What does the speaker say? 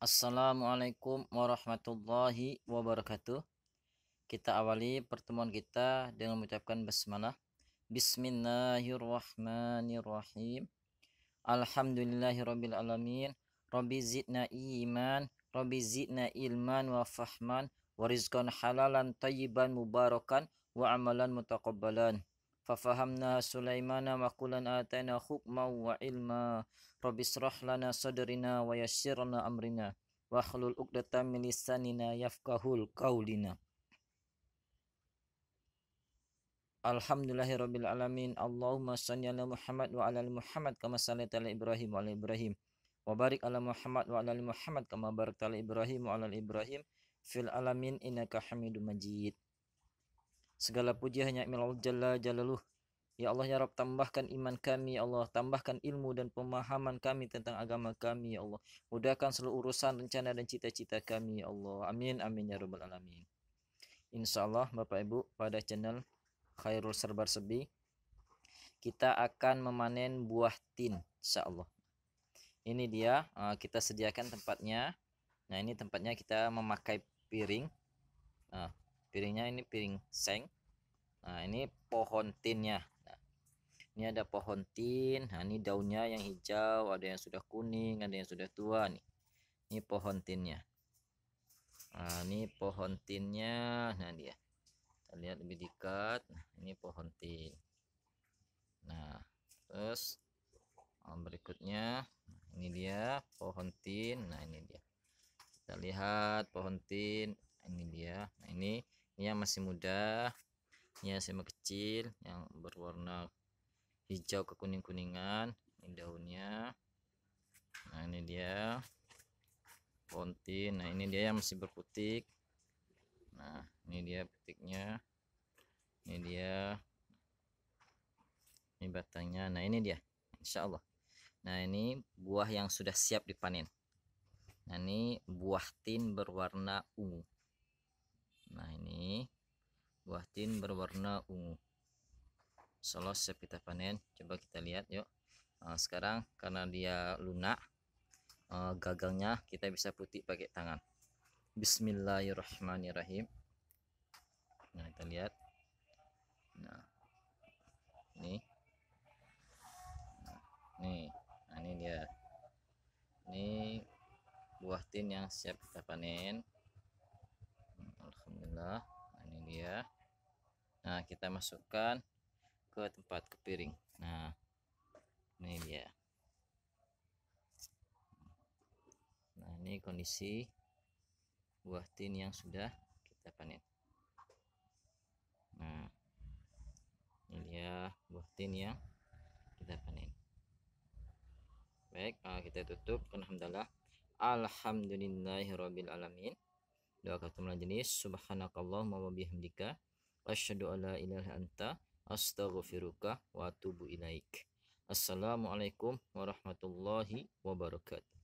Assalamualaikum warahmatullahi wabarakatuh. Kita awali pertemuan kita dengan mengucapkan basmalah. Bismillahirrahmanirrahim. Alhamdulillahirabbil alamin. Rabbi zidna iman, Rabbi zidna ilman wa fahman wa rizqan halalan tayyiban mubarakan wa amalan mutaqabbalan. ففهمنا سليمان وكلا آتينا حكما وعلما رب اشرح لنا صدرنا ويسر لنا أمرنا واحلل عقدة من لساننا يفقهوا قولنا Alhamdulillahi Rabbil Alamin Allahumma salli ala Muhammad wa ala Muhammad kama salli ala Ibrahim wa ala Ibrahim wa barik ala Muhammad wa ala Muhammad kama barik ala Ibrahim wa ala Ibrahim fil alamin innaka hamidu Majid Segala puji hanya milik Jalla Jalaluh. Ya Allah ya Rabb tambahkan iman kami ya Allah tambahkan ilmu dan pemahaman kami tentang agama kami ya Allah mudahkan seluruh urusan rencana dan cita-cita kami ya Allah amin amin ya rabbal alamin insyaallah Bapak Ibu pada channel Khairul Serbar Sebi kita akan memanen buah tin insyaallah ini dia eh, kita sediakan tempatnya nah ini tempatnya kita memakai piring nah, piringnya ini piring seng nah ini pohon tinnya nah, ini ada pohon tin nah ini daunnya yang hijau ada yang sudah kuning ada yang sudah tua nih ini pohon tinnya nah ini pohon tinnya nah dia kita lihat lebih dekat nah ini pohon tin nah terus nah, berikutnya nah, ini dia pohon tin nah ini dia kita lihat pohon tin nah, ini dia nah ini ya masih muda ya sema kecil yang berwarna hijau kekuning-kuningan ini daunnya nah ini dia pontin nah ini dia yang masih berputik nah ini dia putiknya ini dia ini batangnya nah ini dia Insya Allah. nah ini buah yang sudah siap dipanen nah ini buah tin berwarna ungu nah ini buah tin berwarna ungu selesai kita ya, panen coba kita lihat yuk nah, sekarang karena dia lunak uh, eh, gagangnya kita bisa putih pakai tangan bismillahirrahmanirrahim nah kita lihat nah ini nah, nih nah, ini dia ini buah tin yang siap kita panen Alhamdulillah nah, ini dia nah kita masukkan ke tempat kepiring nah ini dia nah ini kondisi buah tin yang sudah kita panen nah ini dia buah tin yang kita panen baik ah, kita tutup alhamdulillah alhamdulillahirobbilalamin doa kata jenis subhanakallahumma wa bihamdika asyhadu alla ilaha anta astaghfiruka wa atubu ilaik assalamualaikum warahmatullahi wabarakatuh